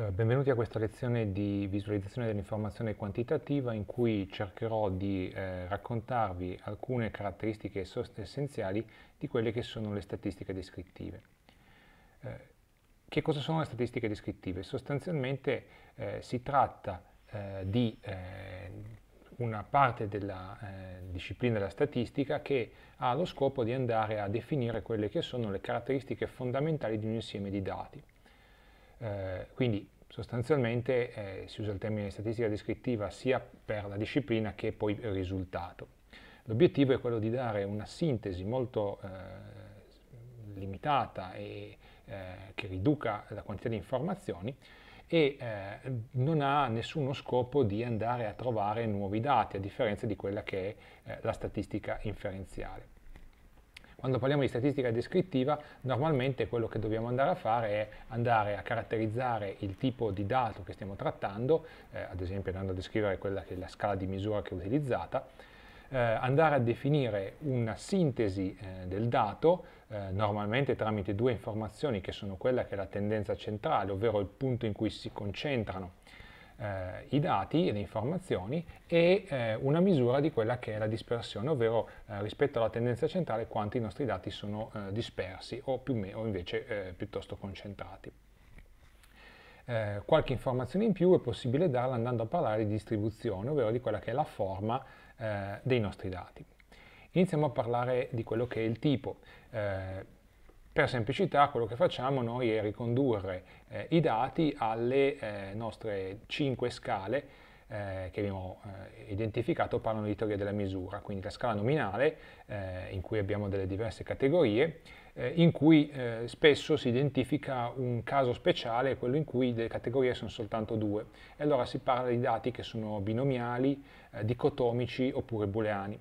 Eh, benvenuti a questa lezione di visualizzazione dell'informazione quantitativa in cui cercherò di eh, raccontarvi alcune caratteristiche essenziali di quelle che sono le statistiche descrittive. Eh, che cosa sono le statistiche descrittive? Sostanzialmente eh, si tratta eh, di eh, una parte della disciplina della statistica che ha lo scopo di andare a definire quelle che sono le caratteristiche fondamentali di un insieme di dati. Eh, quindi sostanzialmente eh, si usa il termine statistica descrittiva sia per la disciplina che poi per il risultato. L'obiettivo è quello di dare una sintesi molto eh, limitata e eh, che riduca la quantità di informazioni e eh, non ha nessuno scopo di andare a trovare nuovi dati, a differenza di quella che è la statistica inferenziale. Quando parliamo di statistica descrittiva, normalmente quello che dobbiamo andare a fare è andare a caratterizzare il tipo di dato che stiamo trattando, eh, ad esempio andando a descrivere quella che è la scala di misura che è utilizzata, eh, andare a definire una sintesi eh, del dato, eh, normalmente tramite due informazioni che sono quella che è la tendenza centrale, ovvero il punto in cui si concentrano eh, i dati e le informazioni e eh, una misura di quella che è la dispersione, ovvero eh, rispetto alla tendenza centrale quanti i nostri dati sono eh, dispersi o, più o meno invece eh, piuttosto concentrati. Eh, qualche informazione in più è possibile darla andando a parlare di distribuzione, ovvero di quella che è la forma dei nostri dati. Iniziamo a parlare di quello che è il tipo per semplicità quello che facciamo noi è ricondurre eh, i dati alle eh, nostre cinque scale eh, che abbiamo eh, identificato parlano di teoria della misura, quindi la scala nominale eh, in cui abbiamo delle diverse categorie, eh, in cui spesso si identifica un caso speciale, quello in cui le categorie sono soltanto due, e allora si parla di dati che sono binomiali, dicotomici oppure booleani.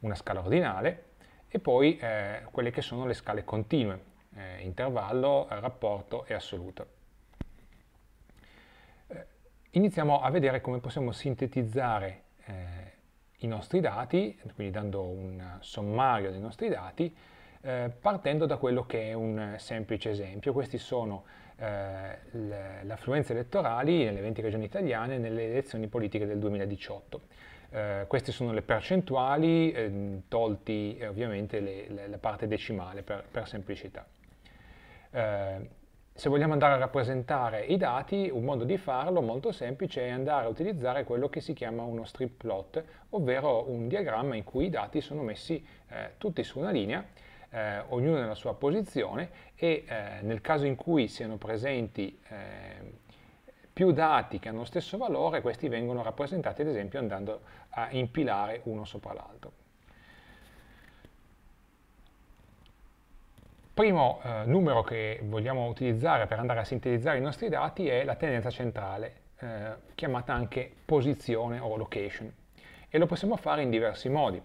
Una scala ordinale, e poi eh, quelle che sono le scale continue, eh, intervallo, rapporto e assoluto. Eh, iniziamo a vedere come possiamo sintetizzare eh, i nostri dati, quindi dando un sommario dei nostri dati, eh, partendo da quello che è un semplice esempio. Questi sono le, le affluenze elettorali nelle 20 regioni italiane nelle elezioni politiche del 2018. Eh, queste sono le percentuali, eh, tolti eh, ovviamente le, le, la parte decimale per, per semplicità. Eh, se vogliamo andare a rappresentare i dati, un modo di farlo molto semplice è andare a utilizzare quello che si chiama uno strip plot, ovvero un diagramma in cui i dati sono messi eh, tutti su una linea, ognuno nella sua posizione e nel caso in cui siano presenti ehm, più dati che hanno lo stesso valore, questi vengono rappresentati ad esempio andando a impilare uno sopra l'altro. Primo eh, numero che vogliamo utilizzare per andare a sintetizzare i nostri dati è la tendenza centrale, eh, chiamata anche posizione o location, e lo possiamo fare in diversi modi.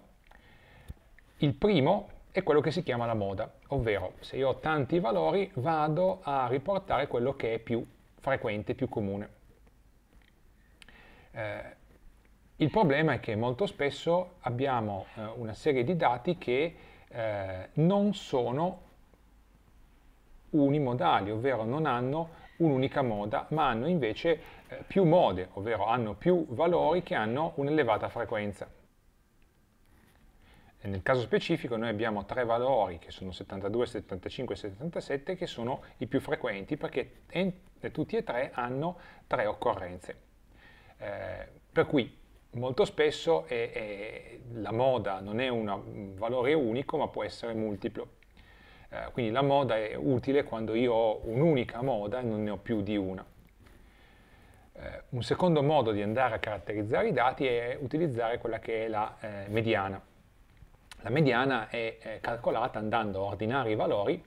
Il primo è quello che si chiama la moda, ovvero se io ho tanti valori vado a riportare quello che è più frequente, più comune. Eh, il problema è che molto spesso abbiamo eh, una serie di dati che eh, non sono unimodali, ovvero non hanno un'unica moda, ma hanno invece eh, più mode, ovvero hanno più valori che hanno un'elevata frequenza. E nel caso specifico noi abbiamo tre valori che sono 72, 75 e 77 che sono i più frequenti perché tutti e tre hanno tre occorrenze. Eh, per cui molto spesso è, è, la moda non è una, un valore unico ma può essere multiplo. Eh, quindi la moda è utile quando io ho un'unica moda e non ne ho più di una. Eh, un secondo modo di andare a caratterizzare i dati è utilizzare quella che è la eh, mediana la mediana è eh, calcolata andando a ordinare i valori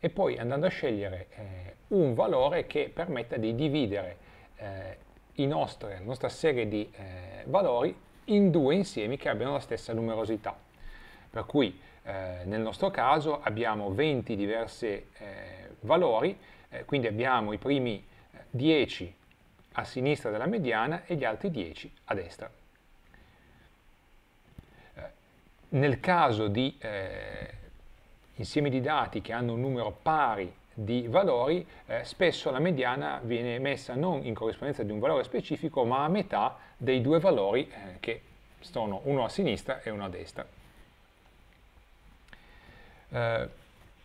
e poi andando a scegliere eh, un valore che permetta di dividere eh, nostri, la nostra serie di eh, valori in due insiemi che abbiano la stessa numerosità. Per cui nel nostro caso abbiamo 20 diversi valori, quindi abbiamo i primi 10 a sinistra della mediana e gli altri 10 a destra. Nel caso di eh, insiemi di dati che hanno un numero pari di valori, eh, spesso la mediana viene messa non in corrispondenza di un valore specifico, ma a metà dei due valori eh, che sono uno a sinistra e uno a destra. Eh,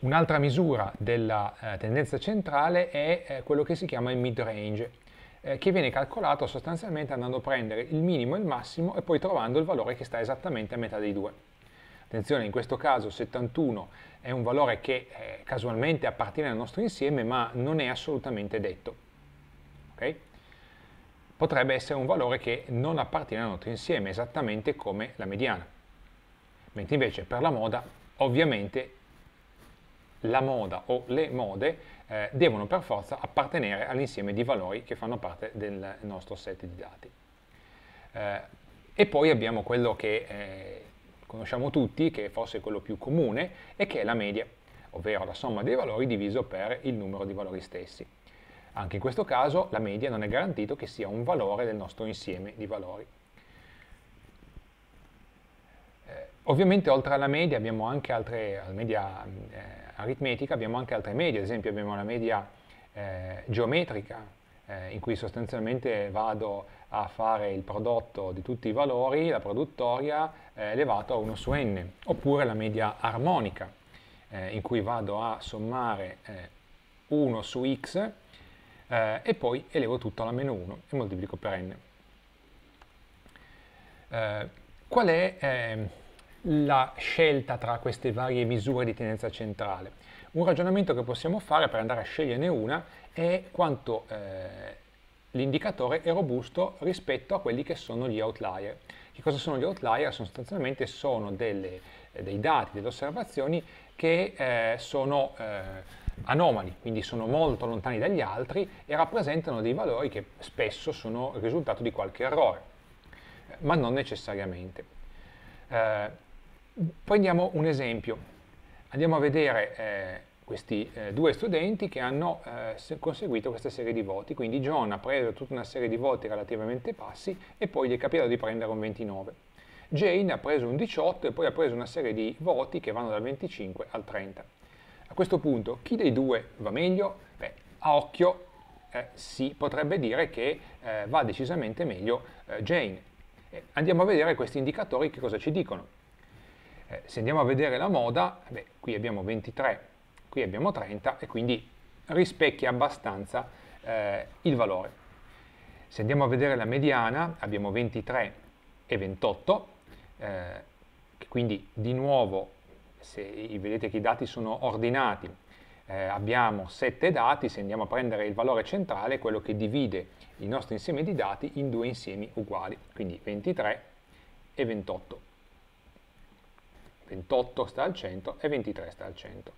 Un'altra misura della eh, tendenza centrale è eh, quello che si chiama il mid-range, eh, che viene calcolato sostanzialmente andando a prendere il minimo e il massimo e poi trovando il valore che sta esattamente a metà dei due. Attenzione, in questo caso 71 è un valore che eh, casualmente appartiene al nostro insieme, ma non è assolutamente detto. Okay? Potrebbe essere un valore che non appartiene al nostro insieme, esattamente come la mediana. Mentre invece per la moda, ovviamente, la moda o le mode eh, devono per forza appartenere all'insieme di valori che fanno parte del nostro set di dati. Eh, e poi abbiamo quello che eh, conosciamo tutti, che è forse quello più comune, e che è la media, ovvero la somma dei valori diviso per il numero di valori stessi. Anche in questo caso la media non è garantito che sia un valore del nostro insieme di valori. Eh, ovviamente oltre alla media abbiamo anche altre, alla media eh, aritmetica abbiamo anche altre medie, ad esempio abbiamo la media eh, geometrica, eh, in cui sostanzialmente vado a fare il prodotto di tutti i valori, la produttoria, eh, elevato a 1 su n, oppure la media armonica, eh, in cui vado a sommare 1 eh, su x eh, e poi elevo tutto alla meno 1 e moltiplico per n. qual è ehm, la scelta tra queste varie misure di tendenza centrale? Un ragionamento che possiamo fare per andare a sceglierne una è quanto l'indicatore è robusto rispetto a quelli che sono gli outlier. Che cosa sono gli outlier? Sostanzialmente sono delle, eh, dei dati, delle osservazioni che eh, sono eh, anomali, quindi sono molto lontani dagli altri e rappresentano dei valori che spesso sono il risultato di qualche errore, eh, ma non necessariamente. Eh, prendiamo un esempio, andiamo a vedere eh, questi eh, due studenti che hanno eh, conseguito questa serie di voti, quindi John ha preso tutta una serie di voti relativamente bassi e poi gli è capitato di prendere un 29. Jane ha preso un 18 e poi ha preso una serie di voti che vanno dal 25 al 30. A questo punto chi dei due va meglio? Beh, a occhio eh, si potrebbe dire che eh, va decisamente meglio eh, Jane. Eh, andiamo a vedere questi indicatori che cosa ci dicono. se andiamo a vedere la moda, beh, qui abbiamo 23 qui abbiamo 30 e quindi rispecchia abbastanza eh, il valore. Se andiamo a vedere la mediana abbiamo 23 e 28, eh, quindi di nuovo se vedete che i dati sono ordinati eh, abbiamo 7 dati, se andiamo a prendere il valore centrale, quello che divide il nostro insieme di dati in due insiemi uguali, quindi 23 e 28. 28 sta al centro e 23 sta al centro.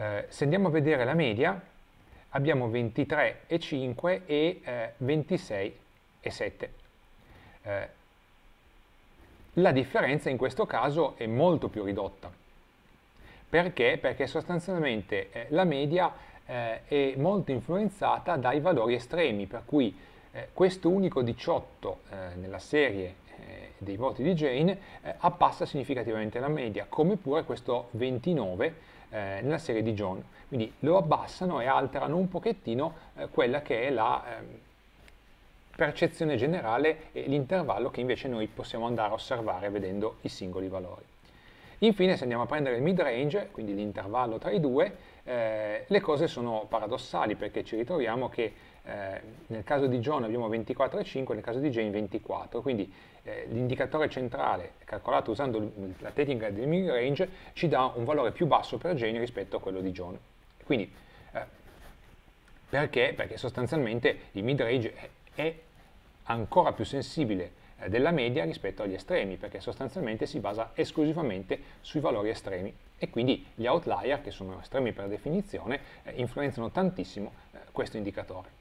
Eh, se andiamo a vedere la media, abbiamo 23,5 e eh, 26,7. Eh, la differenza in questo caso è molto più ridotta. Perché? Perché sostanzialmente eh, la media eh, è molto influenzata dai valori estremi, per cui eh, questo unico 18 eh, nella serie eh, dei voti di Jane eh, appassa significativamente la media, come pure questo 29 eh, nella serie di John. Quindi lo abbassano e alterano un pochettino eh, quella che è la ehm, percezione generale e l'intervallo che invece noi possiamo andare a osservare vedendo i singoli valori. Infine se andiamo a prendere il mid range, quindi l'intervallo tra i due, eh, le cose sono paradossali perché ci ritroviamo che eh, nel caso di John abbiamo 24,5, nel caso di Jane 24, quindi eh, l'indicatore centrale calcolato usando la tecnica del mid range ci dà un valore più basso per Jane rispetto a quello di John. Quindi, eh, perché? Perché sostanzialmente il mid range è ancora più sensibile eh, della media rispetto agli estremi, perché sostanzialmente si basa esclusivamente sui valori estremi e quindi gli outlier, che sono estremi per definizione, eh, influenzano tantissimo eh, questo indicatore.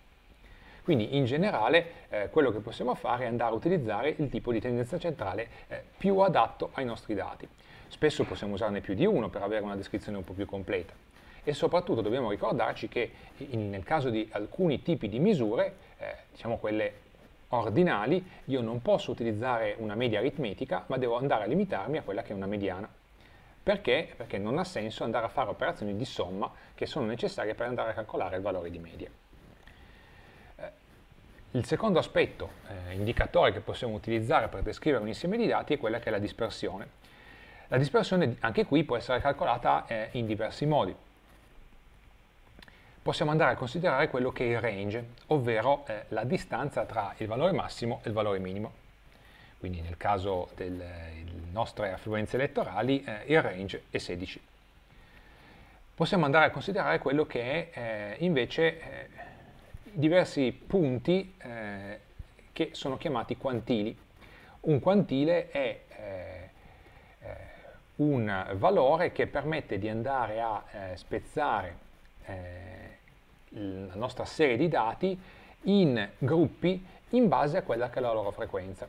Quindi in generale eh, quello che possiamo fare è andare a utilizzare il tipo di tendenza centrale eh, più adatto ai nostri dati. Spesso possiamo usarne più di uno per avere una descrizione un po' più completa e soprattutto dobbiamo ricordarci che in, nel caso di alcuni tipi di misure, eh, diciamo quelle ordinali, io non posso utilizzare una media aritmetica, ma devo andare a limitarmi a quella che è una mediana. Perché? Perché non ha senso andare a fare operazioni di somma che sono necessarie per andare a calcolare il valore di media. Il secondo aspetto, eh, indicatore che possiamo utilizzare per descrivere un insieme di dati, è quella che è la dispersione. La dispersione anche qui può essere calcolata eh, in diversi modi. Possiamo andare a considerare quello che è il range, ovvero eh, la distanza tra il valore massimo e il valore minimo. Quindi nel caso delle nostre affluenze elettorali eh, il range è 16. Possiamo andare a considerare quello che è eh, invece eh, diversi punti eh, che sono chiamati quantili. Un quantile è eh, eh un valore che permette di andare a eh, spezzare eh, la nostra serie di dati in gruppi in base a quella che è la loro frequenza.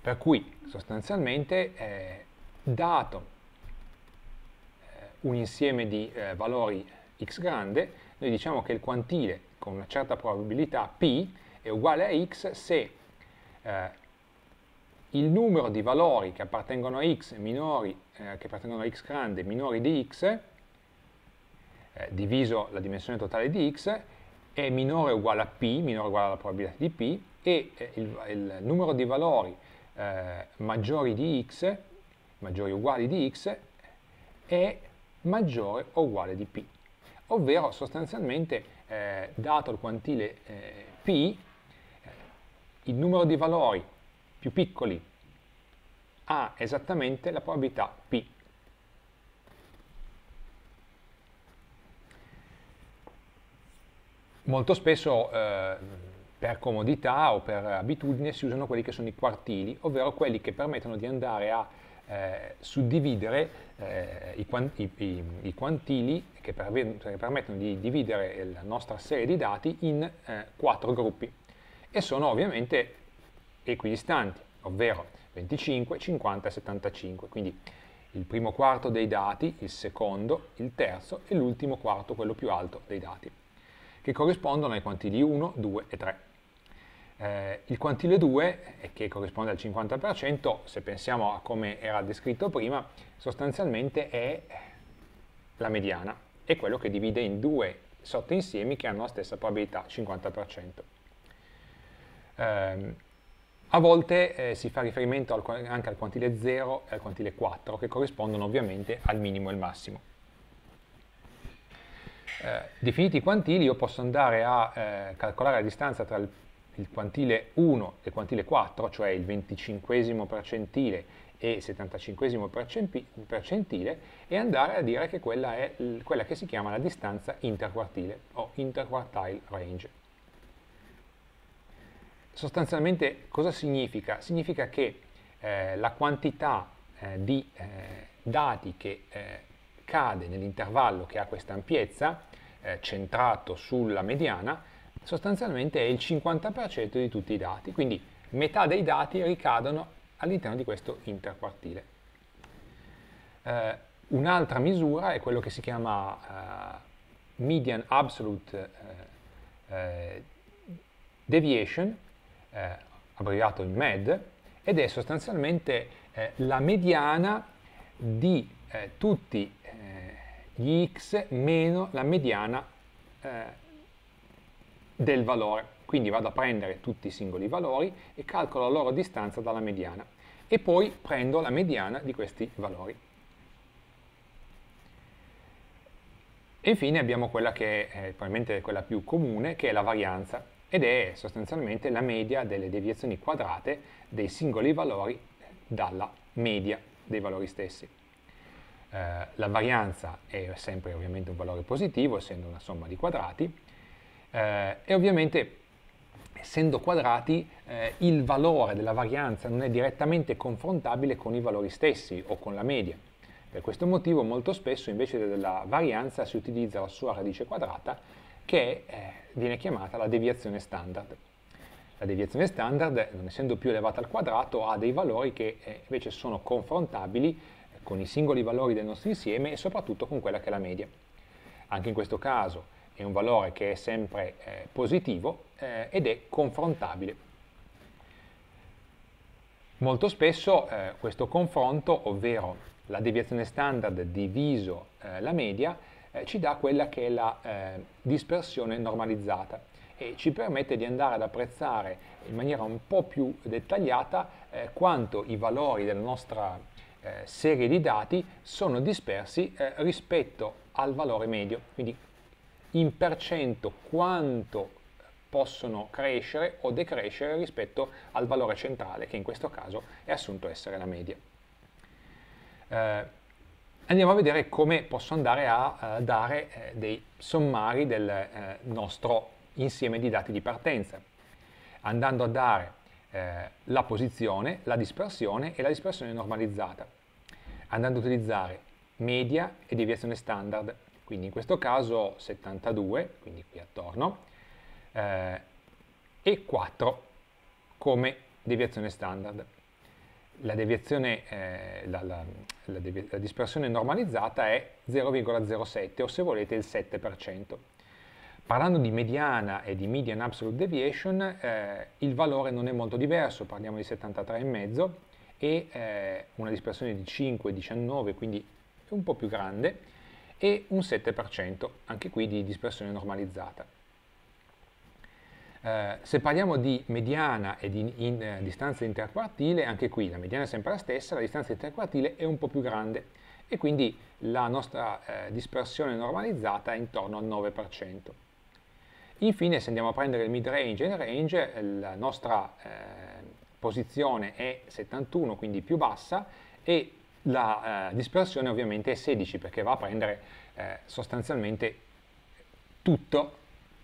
Per cui sostanzialmente eh, dato eh, un insieme di eh, valori x grande, noi diciamo che il quantile con una certa probabilità P è uguale a x se eh, il numero di valori che appartengono a x minori, eh, che appartengono a x grande minori di x, eh, diviso la dimensione totale di x, è minore o uguale a p, minore o uguale alla probabilità di p, e eh, il, il numero di valori eh, maggiori di x, maggiori o uguali di x, è maggiore o uguale di p. Ovvero sostanzialmente eh, dato il quantile eh, P, eh, il numero di valori più piccoli ha esattamente la probabilità P. Molto spesso eh, per comodità o per abitudine si usano quelli che sono i quartili, ovvero quelli che permettono di andare a eh, suddividere eh, i, quanti, i, i, quantili che, per, cioè che, permettono di dividere la nostra serie di dati in eh, quattro gruppi e sono ovviamente equidistanti, ovvero 25, 50 e 75, quindi il primo quarto dei dati, il secondo, il terzo e l'ultimo quarto, quello più alto dei dati, che corrispondono ai quantili 1, 2 e 3. Eh, il quantile 2, eh, che corrisponde al 50%, se pensiamo a come era descritto prima, sostanzialmente è la mediana, è quello che divide in due sottoinsiemi che hanno la stessa probabilità, 50%. Eh, a volte eh, si fa riferimento al, anche al quantile 0 e al quantile 4, che corrispondono ovviamente al minimo e al massimo. Eh, definiti i quantili, io posso andare a eh, calcolare la distanza tra il il quantile 1 e il quantile 4, cioè il 25 percentile e il 75 percentile, e andare a dire che quella è quella che si chiama la distanza interquartile o interquartile range. Sostanzialmente cosa significa? Significa che eh, la quantità eh, di eh, dati che eh, cade nell'intervallo che ha questa ampiezza, eh, centrato sulla mediana, sostanzialmente è il 50% di tutti i dati, quindi metà dei dati ricadono all'interno di questo interquartile. Eh, un'altra misura è quello che si chiama eh, median absolute eh, eh deviation, eh, abbreviato in MED, ed è sostanzialmente eh, la mediana di tutti gli x meno la mediana eh, del valore. Quindi vado a prendere tutti i singoli valori e calcolo la loro distanza dalla mediana e poi prendo la mediana di questi valori. E infine abbiamo quella che è eh, probabilmente quella più comune, che è la varianza, ed è sostanzialmente la media delle deviazioni quadrate dei singoli valori dalla media dei valori stessi. Eh, la varianza è sempre ovviamente un valore positivo, essendo una somma di quadrati, eh, e ovviamente essendo quadrati eh, il valore della varianza non è direttamente confrontabile con i valori stessi o con la media. Per questo motivo molto spesso invece della varianza si utilizza la sua radice quadrata che eh, viene chiamata la deviazione standard. La deviazione standard, non essendo più elevata al quadrato, ha dei valori che eh, invece sono confrontabili eh, con i singoli valori del nostro insieme e soprattutto con quella che è la media. Anche in questo caso è un valore che è sempre eh, positivo eh, ed è confrontabile. Molto spesso eh, questo confronto, ovvero la deviazione standard diviso eh, la media, eh, ci dà quella che è la eh, dispersione normalizzata e ci permette di andare ad apprezzare in maniera un po' più dettagliata quanto i valori della nostra serie di dati sono dispersi rispetto al valore medio, quindi in percento quanto possono crescere o decrescere rispetto al valore centrale che in questo caso è assunto essere la media. Eh, andiamo a vedere come posso andare a eh, dare eh, dei sommari del eh, nostro insieme di dati di partenza, andando a dare eh, la posizione, la dispersione e la dispersione normalizzata, andando a utilizzare media e deviazione standard quindi in questo caso 72, quindi qui attorno, eh, e 4 come deviazione standard. La, deviazione, eh, la, la, la, devi la dispersione normalizzata è 0,07 o se volete il 7%. Parlando di mediana e di median absolute deviation, eh, il valore non è molto diverso, parliamo di 73,5 e eh, una dispersione di 5,19, quindi un po' più grande, e un 7% anche qui di dispersione normalizzata. Eh, se parliamo di mediana e di in, eh, distanza interquartile, anche qui la mediana è sempre la stessa, la distanza interquartile è un po' più grande e quindi la nostra eh, dispersione normalizzata è intorno al 9%. Infine, se andiamo a prendere il mid range e il range, eh, la nostra eh, posizione è 71, quindi più bassa, e la eh, dispersione ovviamente è 16 perché va a prendere eh, sostanzialmente tutto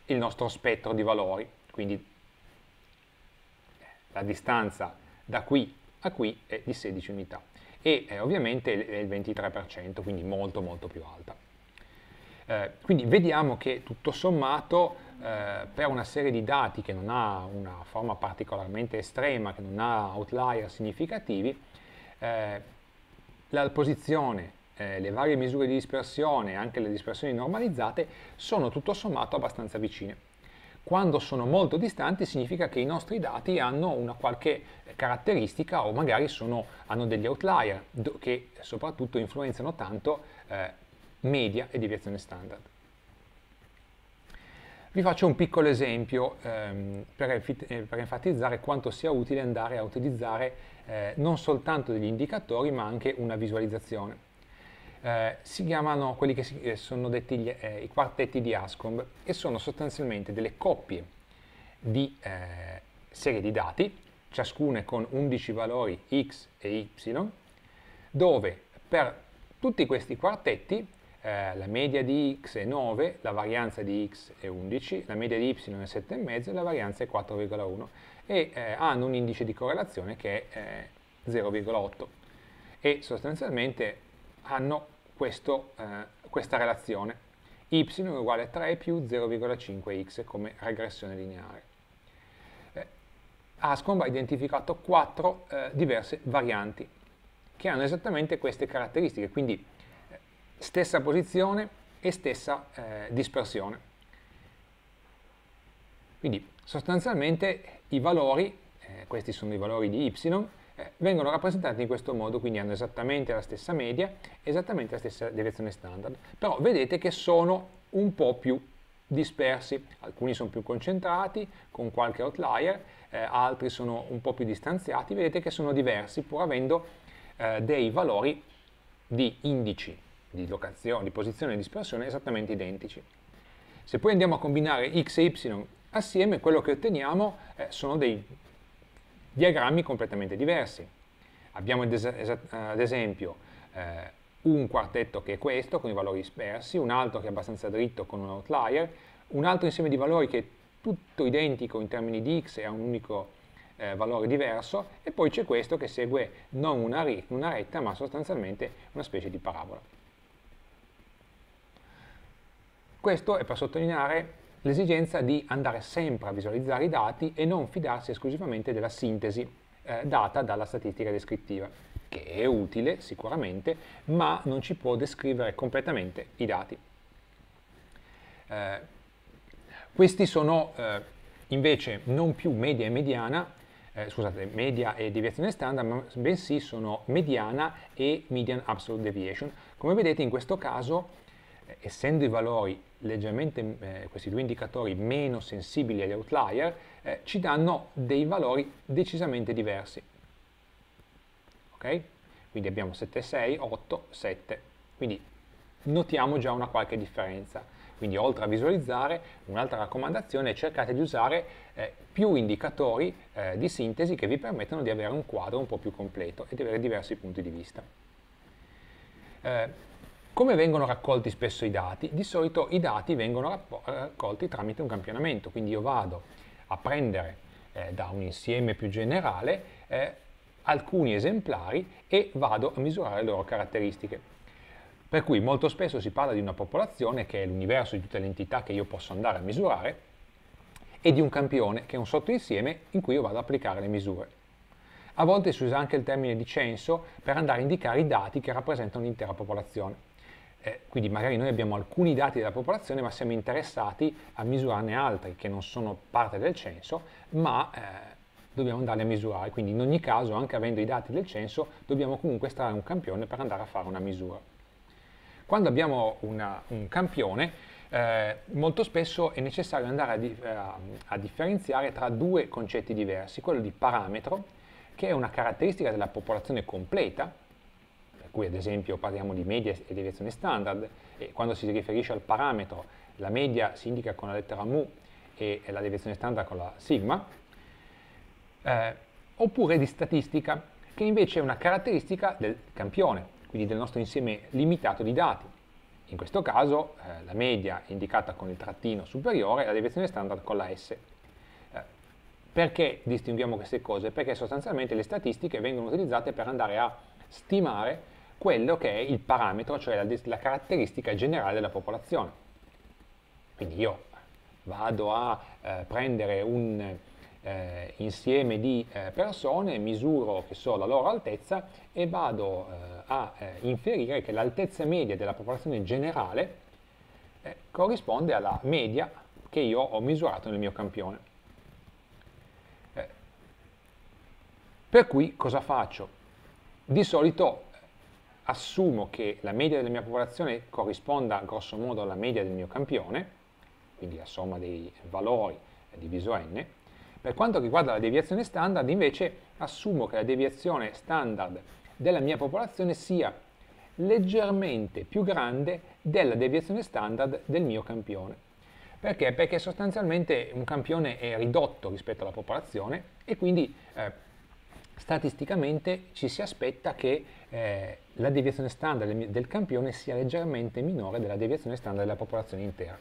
il nostro spettro di valori, quindi eh, la distanza da qui a qui è di 16 unità e eh, ovviamente è il 23%, quindi molto molto più alta. Eh, quindi vediamo che tutto sommato eh, per una serie di dati che non ha una forma particolarmente estrema, che non ha outlier significativi, eh, la posizione, eh, le varie misure di dispersione, anche le dispersioni normalizzate, sono tutto sommato abbastanza vicine. Quando sono molto distanti significa che i nostri dati hanno una qualche caratteristica o magari sono, hanno degli outlier che soprattutto influenzano tanto eh, media e deviazione standard. Vi faccio un piccolo esempio ehm, per, eh, per, enfatizzare quanto sia utile andare a utilizzare eh, non soltanto degli indicatori ma anche una visualizzazione. Eh, si chiamano quelli che si, eh, sono detti gli, eh, i quartetti di Ascomb e sono sostanzialmente delle coppie di serie di dati, ciascuna con 11 valori x e y, dove per tutti questi quartetti eh, la media di x è 9, la varianza di x è 11, la media di y è 7,5, e la varianza è 4,1 e eh, hanno un indice di correlazione che è 0,8 eh, e sostanzialmente hanno questo, eh, questa relazione y uguale a 3 più 0,5x come regressione lineare. Eh, Ascomb ha identificato quattro eh, diverse varianti che hanno esattamente queste caratteristiche, quindi stessa posizione e stessa eh, dispersione. Quindi sostanzialmente i valori, eh, questi sono i valori di y, eh, vengono rappresentati in questo modo, quindi hanno esattamente la stessa media, esattamente la stessa direzione standard, però vedete che sono un po' più dispersi, alcuni sono più concentrati, con qualche outlier, eh, altri sono un po' più distanziati, vedete che sono diversi pur avendo eh, dei valori di indici di locazione, di posizione e dispersione esattamente identici. Se poi andiamo a combinare x e y assieme, quello che otteniamo eh, sono dei diagrammi completamente diversi. Abbiamo ad, ad esempio eh, un quartetto che è questo, con i valori dispersi, un altro che è abbastanza dritto con un outlier, un altro insieme di valori che è tutto identico in termini di x e ha un unico eh, valore diverso, e poi c'è questo che segue non una, una retta, ma sostanzialmente una specie di parabola. Questo è per sottolineare l'esigenza di andare sempre a visualizzare i dati e non fidarsi esclusivamente della sintesi eh, data dalla statistica descrittiva, che è utile sicuramente, ma non ci può descrivere completamente i dati. Eh, questi sono eh, invece non più media e mediana, eh, scusate, media e deviazione standard, ma bensì sono mediana e median absolute deviation. Come vedete in questo caso, eh, essendo i valori leggermente mm, eh, questi due indicatori meno sensibili agli outlier eh, ci danno dei valori decisamente diversi. Ok? Quindi abbiamo 7, 6, 8, 7. Quindi notiamo già una qualche differenza. Quindi oltre a visualizzare, un'altra raccomandazione è cercate di usare eh, più indicatori eh, di sintesi che vi permettono di avere un quadro un po' più completo e di avere diversi punti di vista. Eh, come vengono raccolti spesso i dati? Di solito i dati vengono eh, raccolti tramite un campionamento, quindi io vado a prendere eh, da un insieme più generale eh, alcuni esemplari e vado a misurare le loro caratteristiche. Per cui molto spesso si parla di una popolazione che è l'universo di tutte le entità che io posso andare a misurare e di un campione che è un sottoinsieme in cui io vado ad applicare le misure. A volte si usa anche il termine di censo per andare a indicare i dati che rappresentano l'intera popolazione. Eh, quindi magari noi abbiamo alcuni dati della popolazione ma siamo interessati a misurarne altri che non sono parte del censo, ma eh, dobbiamo andarli a misurare. Quindi in ogni caso, anche avendo i dati del censo, dobbiamo comunque estrarre un campione per andare a fare una misura. Quando abbiamo una, un campione, eh, molto spesso è necessario andare a, di, a, eh, a, differenziare tra due concetti diversi, quello di parametro, che è una caratteristica della popolazione completa, cui ad esempio parliamo di media e deviazione standard, e quando si riferisce al parametro la media si indica con la lettera mu e la deviazione standard con la sigma, eh, oppure di statistica, che invece è una caratteristica del campione, quindi del nostro insieme limitato di dati. In questo caso eh, la media è indicata con il trattino superiore e la deviazione standard con la S. Eh, perché distinguiamo queste cose? Perché sostanzialmente le statistiche vengono utilizzate per andare a stimare quello che è il parametro, cioè la, la caratteristica generale della popolazione. Quindi io vado a eh, prendere un eh, insieme di eh, persone, misuro che so la loro altezza e vado eh, a eh, inferire che l'altezza media della popolazione generale eh, corrisponde alla media che io ho misurato nel mio campione. per cui cosa faccio? Di solito assumo che la media della mia popolazione corrisponda grosso modo alla media del mio campione, quindi la somma dei valori diviso n. Per quanto riguarda la deviazione standard, invece, assumo che la deviazione standard della mia popolazione sia leggermente più grande della deviazione standard del mio campione. Perché? Perché sostanzialmente un campione è ridotto rispetto alla popolazione e quindi eh, statisticamente ci si aspetta che eh, la deviazione standard del campione sia leggermente minore della deviazione standard della popolazione intera.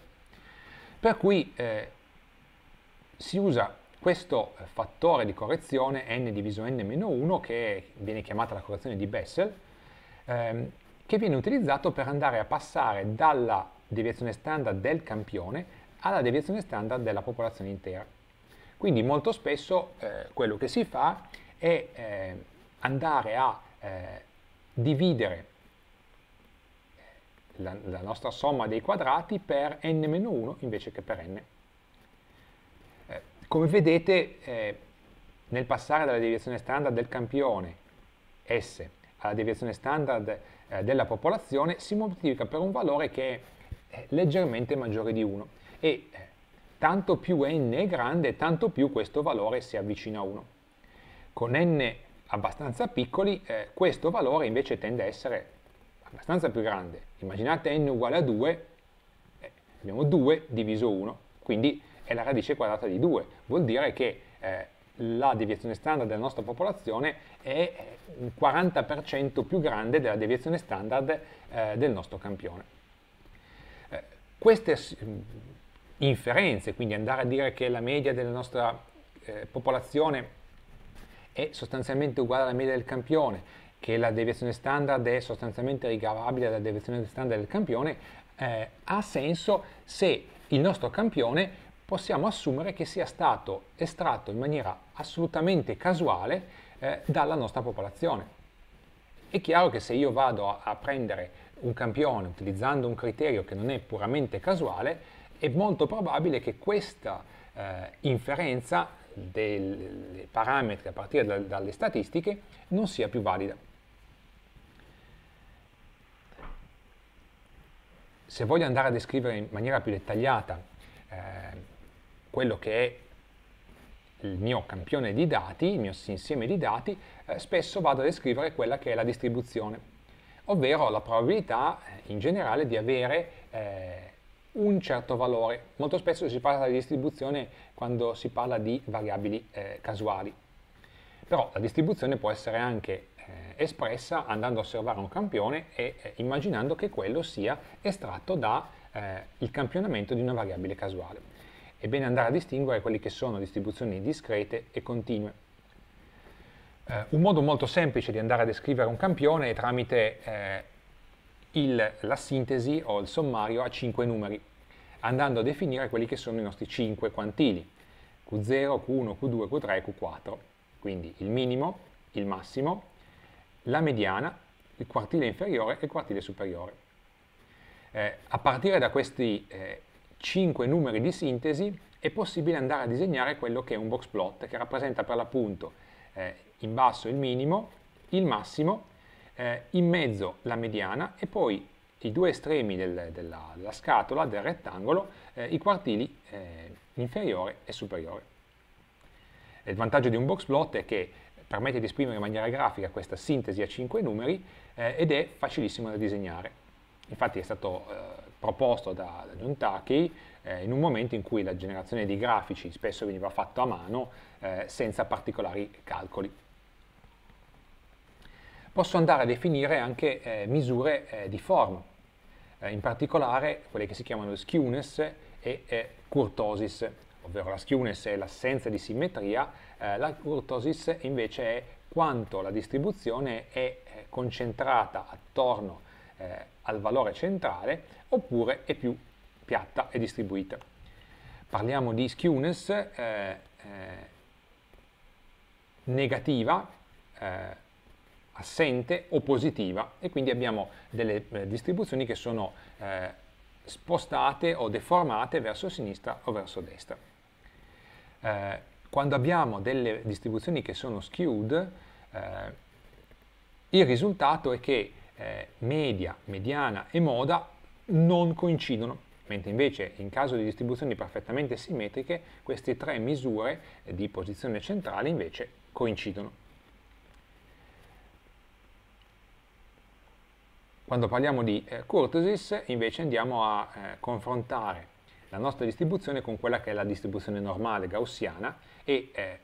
Per cui eh, si usa questo fattore di correzione n diviso n-1 che viene chiamata la correzione di Bessel, ehm, che viene utilizzato per andare a passare dalla deviazione standard del campione alla deviazione standard della popolazione intera. Quindi molto spesso eh, quello che si fa e eh, andare a eh, dividere la, la, nostra somma dei quadrati per n-1 invece che per n. Eh, come vedete, eh, nel passare dalla deviazione standard del campione S alla deviazione standard eh, della popolazione si moltiplica per un valore che è leggermente maggiore di 1 e eh, tanto più n è grande, tanto più questo valore si avvicina a 1 con n abbastanza piccoli, eh, questo valore invece tende a essere abbastanza più grande. Immaginate n uguale a 2, eh, abbiamo 2 diviso 1, quindi è la radice quadrata di 2. Vuol dire che eh, la deviazione standard della nostra popolazione è eh, un 40% più grande della deviazione standard eh, del nostro campione. Eh, queste mm, inferenze, quindi andare a dire che la media della nostra popolazione è sostanzialmente uguale alla media del campione, che la deviazione standard è sostanzialmente ricavabile dalla deviazione standard del campione, eh, ha senso se il nostro campione possiamo assumere che sia stato estratto in maniera assolutamente casuale eh, dalla nostra popolazione. È chiaro che se io vado a, a prendere un campione utilizzando un criterio che non è puramente casuale, è molto probabile che questa eh, inferenza dei parametri a partire da, dalle statistiche non sia più valida. Se voglio andare a descrivere in maniera più dettagliata eh, quello che è il mio campione di dati, il mio insieme di dati, eh, spesso vado a descrivere quella che è la distribuzione, ovvero la probabilità eh, in generale di avere eh, un certo valore. Molto spesso si parla di distribuzione quando si parla di variabili eh, casuali. Però la distribuzione può essere anche eh, espressa andando a osservare un campione e eh, immaginando che quello sia estratto dal eh, campionamento di una variabile casuale. È bene andare a distinguere quelle che sono distribuzioni discrete e continue. Eh, un modo molto semplice di andare a descrivere un campione è tramite eh, il, la sintesi o il sommario a 5 numeri, andando a definire quelli che sono i nostri 5 quantili, Q0, Q1, Q2, Q3 e Q4. Quindi il minimo, il massimo, la mediana, il quartile inferiore e il quartile superiore. Eh, a partire da questi eh, 5 numeri di sintesi è possibile andare a disegnare quello che è un box plot che rappresenta per l'appunto eh, in basso il minimo, il massimo eh, in mezzo la mediana e poi i due estremi del, della, della, scatola, del rettangolo, eh, i quartili eh, inferiore e superiore. Il vantaggio di un box plot è che permette di esprimere in maniera grafica questa sintesi a cinque numeri eh, ed è facilissimo da disegnare. Infatti è stato eh, proposto da, da John Taki eh, in un momento in cui la generazione di grafici spesso veniva fatta a mano eh, senza particolari calcoli posso andare a definire anche eh, misure eh, di forma, eh, in particolare quelle che si chiamano skewness e curtosis, eh, ovvero la skewness è l'assenza di simmetria, eh, la curtosis invece è quanto la distribuzione è eh, concentrata attorno al valore centrale oppure è più piatta e distribuita. Parliamo di skewness negativa, assente o positiva e quindi abbiamo delle eh, distribuzioni che sono eh, spostate o deformate verso sinistra o verso destra. Eh, quando abbiamo delle distribuzioni che sono skewed, eh, il risultato è che eh, media, mediana e moda non coincidono, mentre invece in caso di distribuzioni perfettamente simmetriche queste tre misure di posizione centrale invece coincidono. Quando parliamo di eh, Curtosis invece andiamo a eh, confrontare la nostra distribuzione con quella che è la distribuzione normale gaussiana e eh,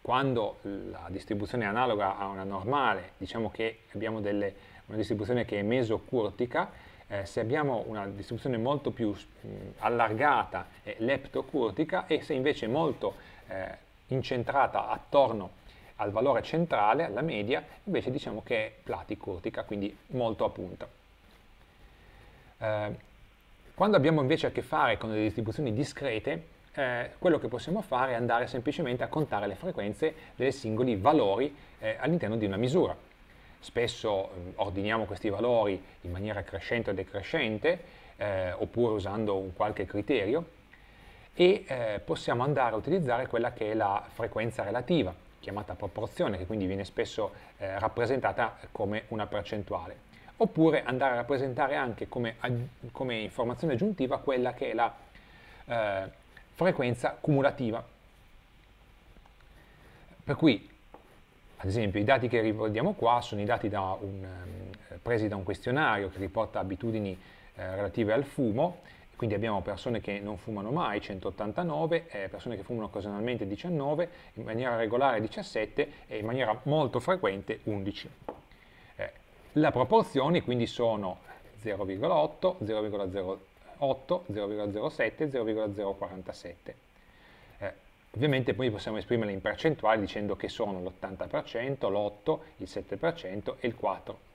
quando la distribuzione è analoga a una normale, diciamo che abbiamo delle, una distribuzione che è mesocurtica, eh, se abbiamo una distribuzione molto più mh, allargata è leptocurtica e se invece è molto eh, incentrata attorno al valore centrale, alla media, invece diciamo che è platicurtica, quindi molto a punta. Eh, quando abbiamo invece a che fare con delle distribuzioni discrete, eh, quello che possiamo fare è andare semplicemente a contare le frequenze dei singoli valori eh, all'interno di una misura. Spesso mm, ordiniamo questi valori in maniera crescente o decrescente, eh, oppure usando un qualche criterio, e eh, possiamo andare a utilizzare quella che è la frequenza relativa, chiamata proporzione, che quindi viene spesso eh, rappresentata come una percentuale. Oppure andare a rappresentare anche come, come informazione aggiuntiva quella che è la eh, frequenza cumulativa. Per cui, ad esempio, i dati che riportiamo qua sono i dati da un, ehm, presi da un questionario che riporta abitudini eh, relative al fumo, quindi abbiamo persone che non fumano mai 189, eh, persone che fumano occasionalmente 19, in maniera regolare 17 e in maniera molto frequente 11. Eh, le proporzioni quindi sono 0,8, 0,08, 0,07, 0,047. Eh, ovviamente poi possiamo esprimerle in percentuali dicendo che sono l'80%, l'8%, il 7% e il 4,7%.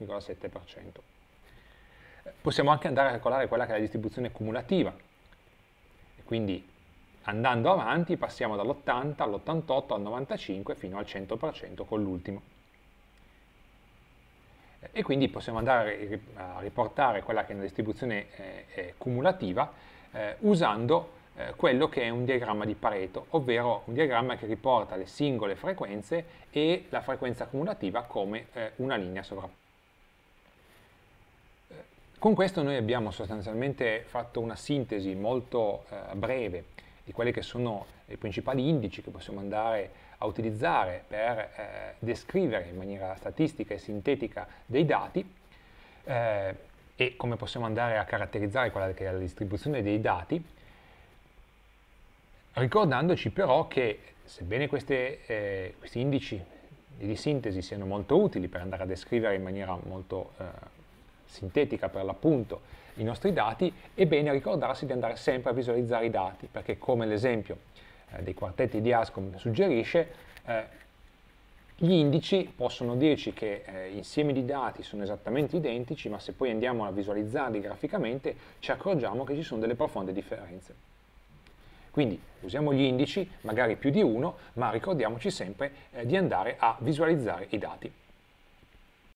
Possiamo anche andare a calcolare quella che è la distribuzione cumulativa. E quindi andando avanti passiamo dall'80 all'88 al 95 fino al 100% con l'ultimo. E quindi possiamo andare a riportare quella che è una distribuzione eh, eh, cumulativa eh, usando eh, quello che è un diagramma di Pareto, ovvero un diagramma che riporta le singole frequenze e la frequenza cumulativa come eh, una linea sovrapposta. Con questo noi abbiamo sostanzialmente fatto una sintesi molto eh, breve di quelli che sono i principali indici che possiamo andare a utilizzare per eh, descrivere in maniera statistica e sintetica dei dati eh, e come possiamo andare a caratterizzare quella che è la distribuzione dei dati, ricordandoci però che sebbene queste, eh, questi indici di sintesi siano molto utili per andare a descrivere in maniera molto eh, sintetica per l'appunto i nostri dati, è bene ricordarsi di andare sempre a visualizzare i dati, perché come l'esempio eh, dei quartetti di Ascom suggerisce, eh, gli indici possono dirci che eh, insiemi di dati sono esattamente identici, ma se poi andiamo a visualizzarli graficamente ci accorgiamo che ci sono delle profonde differenze. Quindi usiamo gli indici, magari più di uno, ma ricordiamoci sempre eh, di andare a visualizzare i dati.